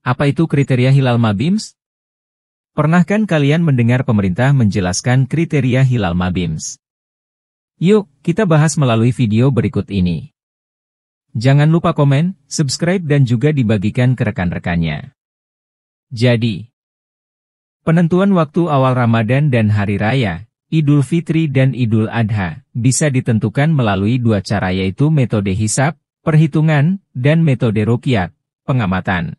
Apa itu kriteria hilal mabims? Pernahkan kalian mendengar pemerintah menjelaskan kriteria hilal mabims? Yuk, kita bahas melalui video berikut ini. Jangan lupa komen, subscribe dan juga dibagikan ke rekan-rekannya. Jadi, penentuan waktu awal Ramadan dan Hari Raya, Idul Fitri dan Idul Adha, bisa ditentukan melalui dua cara yaitu metode hisap, perhitungan, dan metode rukyat, pengamatan.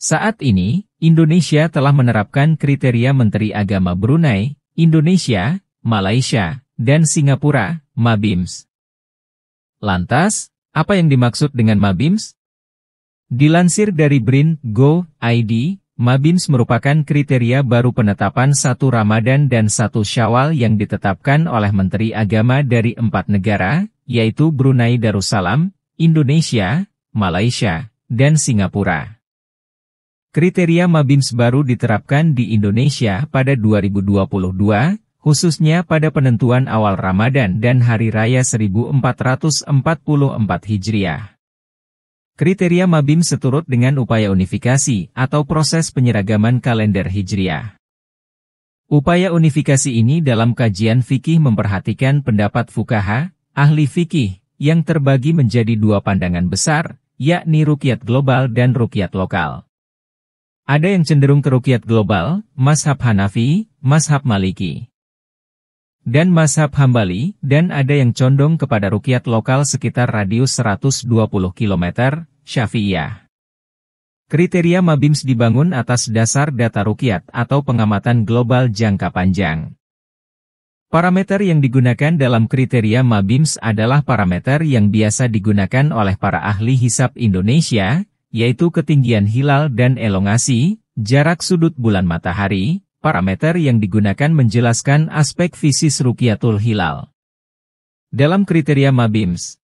Saat ini, Indonesia telah menerapkan kriteria Menteri Agama Brunei, Indonesia, Malaysia, dan Singapura, MABIMS. Lantas, apa yang dimaksud dengan MABIMS? Dilansir dari Brin Go ID, MABIMS merupakan kriteria baru penetapan satu Ramadan dan satu Syawal yang ditetapkan oleh Menteri Agama dari empat negara, yaitu Brunei Darussalam, Indonesia, Malaysia, dan Singapura. Kriteria Mabims baru diterapkan di Indonesia pada 2022, khususnya pada penentuan awal Ramadan dan Hari Raya 1444 Hijriah. Kriteria Mabim seturut dengan upaya unifikasi atau proses penyeragaman kalender Hijriah. Upaya unifikasi ini dalam kajian fikih memperhatikan pendapat fukaha, ahli fikih, yang terbagi menjadi dua pandangan besar, yakni rukyat global dan rukyat lokal. Ada yang cenderung ke rukyat global, mashab Hanafi, mashab Maliki, dan mashab Hambali, dan ada yang condong kepada rukyat lokal sekitar radius 120 km, Syafi'iyah. Kriteria Mabims dibangun atas dasar data rukyat atau pengamatan global jangka panjang. Parameter yang digunakan dalam kriteria Mabims adalah parameter yang biasa digunakan oleh para ahli hisap Indonesia, yaitu ketinggian hilal dan elongasi, jarak sudut bulan matahari, parameter yang digunakan menjelaskan aspek fisis Rukyatul Hilal. Dalam kriteria MABIMS,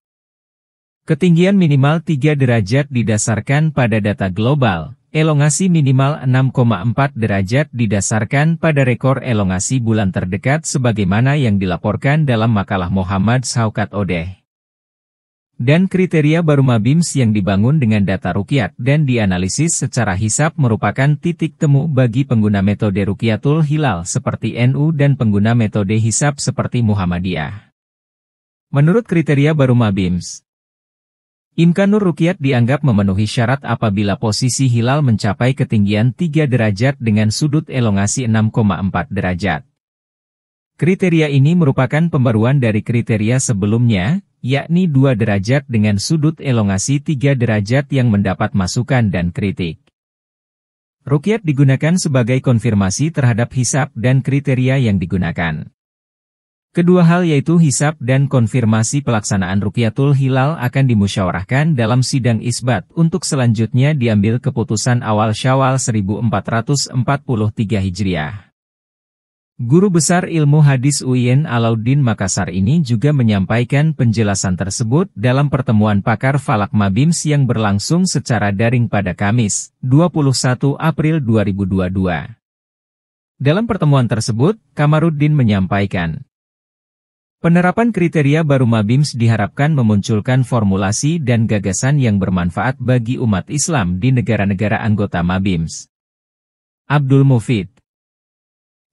ketinggian minimal 3 derajat didasarkan pada data global, elongasi minimal 6,4 derajat didasarkan pada rekor elongasi bulan terdekat sebagaimana yang dilaporkan dalam makalah Muhammad Saukat Odeh. Dan kriteria baru Mabims yang dibangun dengan data rukyat dan dianalisis secara hisap merupakan titik temu bagi pengguna metode rukyatul hilal seperti NU dan pengguna metode hisap seperti Muhammadiyah. Menurut kriteria baru Mabims, Imkanur Rukyat dianggap memenuhi syarat apabila posisi hilal mencapai ketinggian 3 derajat dengan sudut elongasi 6,4 derajat. Kriteria ini merupakan pembaruan dari kriteria sebelumnya, yakni 2 derajat dengan sudut elongasi 3 derajat yang mendapat masukan dan kritik. Rukyat digunakan sebagai konfirmasi terhadap hisap dan kriteria yang digunakan. Kedua hal yaitu hisap dan konfirmasi pelaksanaan Rukyatul Hilal akan dimusyawarahkan dalam sidang isbat untuk selanjutnya diambil keputusan awal syawal 1443 Hijriah. Guru Besar Ilmu Hadis UIN Alauddin Makassar ini juga menyampaikan penjelasan tersebut dalam pertemuan pakar Falak Mabims yang berlangsung secara daring pada Kamis, 21 April 2022. Dalam pertemuan tersebut, Kamaruddin menyampaikan, Penerapan kriteria baru Mabims diharapkan memunculkan formulasi dan gagasan yang bermanfaat bagi umat Islam di negara-negara anggota Mabims. Abdul Mufid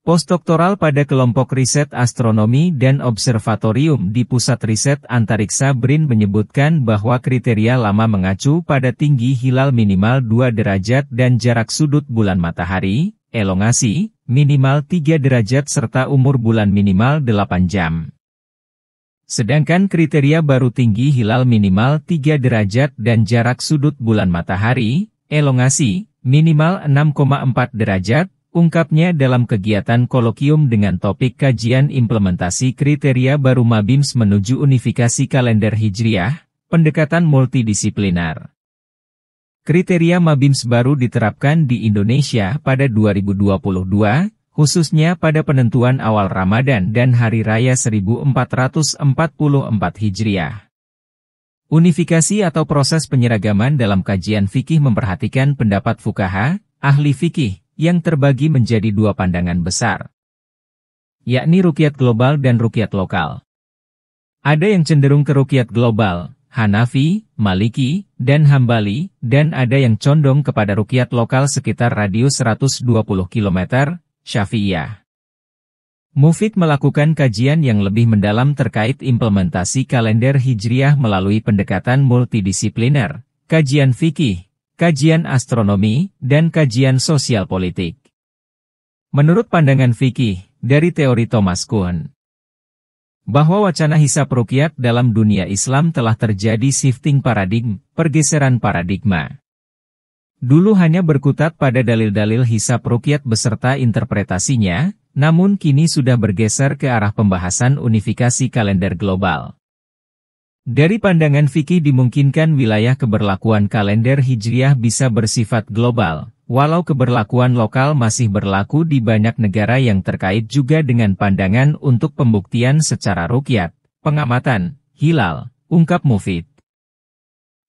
Postdoktoral pada kelompok riset astronomi dan observatorium di Pusat Riset Antariksa BRIN menyebutkan bahwa kriteria lama mengacu pada tinggi hilal minimal 2 derajat dan jarak sudut bulan matahari, elongasi, minimal 3 derajat serta umur bulan minimal 8 jam. Sedangkan kriteria baru tinggi hilal minimal 3 derajat dan jarak sudut bulan matahari, elongasi, minimal 6,4 derajat, ungkapnya dalam kegiatan kolokium dengan topik kajian implementasi kriteria baru Mabims menuju unifikasi kalender Hijriah, pendekatan multidisiplinar. Kriteria Mabims baru diterapkan di Indonesia pada 2022, khususnya pada penentuan awal Ramadan dan Hari Raya 1444 Hijriah. Unifikasi atau proses penyeragaman dalam kajian fikih memperhatikan pendapat fukaha, ahli fikih, yang terbagi menjadi dua pandangan besar, yakni rukyat global dan rukyat lokal. Ada yang cenderung ke rukyat global, Hanafi, Maliki, dan Hambali, dan ada yang condong kepada rukyat lokal sekitar radius 120 km, Syafi'iyah. Mufid melakukan kajian yang lebih mendalam terkait implementasi kalender Hijriah melalui pendekatan multidisipliner, kajian fikih, kajian astronomi, dan kajian sosial politik. Menurut pandangan fikih dari teori Thomas Kuhn, bahwa wacana hisap rukyat dalam dunia Islam telah terjadi shifting paradigm, pergeseran paradigma. Dulu hanya berkutat pada dalil-dalil hisap rukyat beserta interpretasinya, namun kini sudah bergeser ke arah pembahasan unifikasi kalender global. Dari pandangan fikih dimungkinkan wilayah keberlakuan kalender Hijriah bisa bersifat global, walau keberlakuan lokal masih berlaku di banyak negara yang terkait juga dengan pandangan untuk pembuktian secara rukyat, pengamatan, hilal, ungkap Mufid.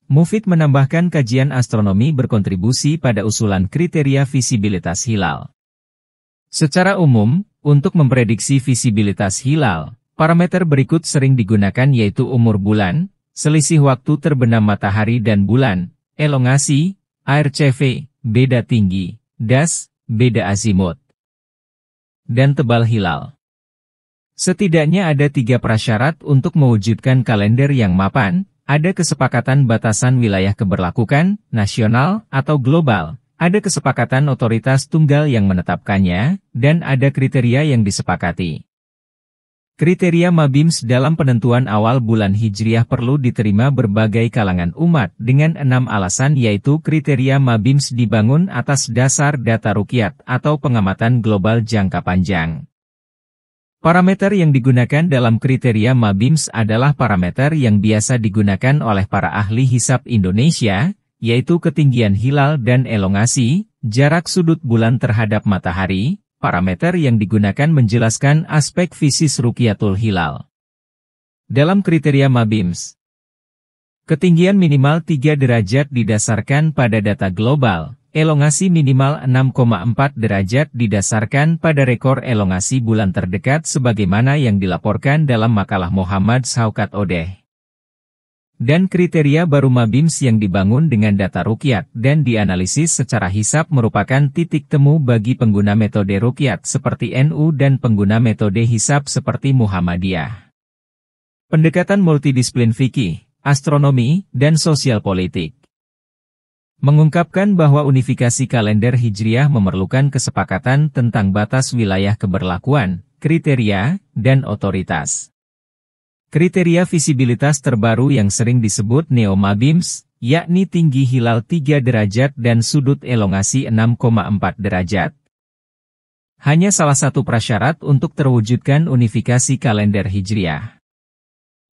Mufid menambahkan kajian astronomi berkontribusi pada usulan kriteria visibilitas hilal. Secara umum, untuk memprediksi visibilitas hilal, Parameter berikut sering digunakan yaitu umur bulan, selisih waktu terbenam matahari dan bulan, elongasi, ARCV, beda tinggi, das, beda azimut, dan tebal hilal. Setidaknya ada tiga prasyarat untuk mewujudkan kalender yang mapan, ada kesepakatan batasan wilayah keberlakukan, nasional, atau global, ada kesepakatan otoritas tunggal yang menetapkannya, dan ada kriteria yang disepakati. Kriteria Mabims dalam penentuan awal bulan Hijriah perlu diterima berbagai kalangan umat dengan enam alasan yaitu kriteria Mabims dibangun atas dasar data rukyat atau pengamatan global jangka panjang. Parameter yang digunakan dalam kriteria Mabims adalah parameter yang biasa digunakan oleh para ahli hisap Indonesia, yaitu ketinggian hilal dan elongasi, jarak sudut bulan terhadap matahari, parameter yang digunakan menjelaskan aspek fisis Rukiatul Hilal. Dalam kriteria MABIMS, ketinggian minimal 3 derajat didasarkan pada data global, elongasi minimal 6,4 derajat didasarkan pada rekor elongasi bulan terdekat sebagaimana yang dilaporkan dalam makalah Muhammad Saukat Odeh. Dan kriteria baru MABIMS yang dibangun dengan data rukyat dan dianalisis secara hisap merupakan titik temu bagi pengguna metode rukyat seperti NU dan pengguna metode hisap seperti Muhammadiyah. Pendekatan multidisiplin fikih, astronomi, dan sosial politik mengungkapkan bahwa unifikasi kalender Hijriah memerlukan kesepakatan tentang batas wilayah keberlakuan, kriteria, dan otoritas. Kriteria visibilitas terbaru yang sering disebut NEOMA-BIMS, yakni tinggi hilal 3 derajat dan sudut elongasi 6,4 derajat. Hanya salah satu prasyarat untuk terwujudkan unifikasi kalender Hijriah.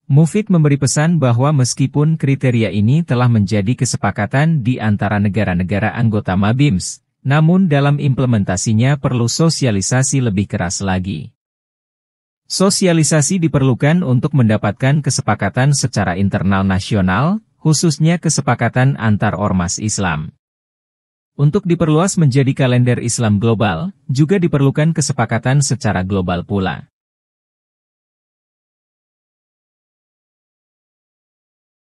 Mufid memberi pesan bahwa meskipun kriteria ini telah menjadi kesepakatan di antara negara-negara anggota MABIMS, namun dalam implementasinya perlu sosialisasi lebih keras lagi. Sosialisasi diperlukan untuk mendapatkan kesepakatan secara internal nasional, khususnya kesepakatan antar ormas Islam. Untuk diperluas menjadi kalender Islam global, juga diperlukan kesepakatan secara global pula.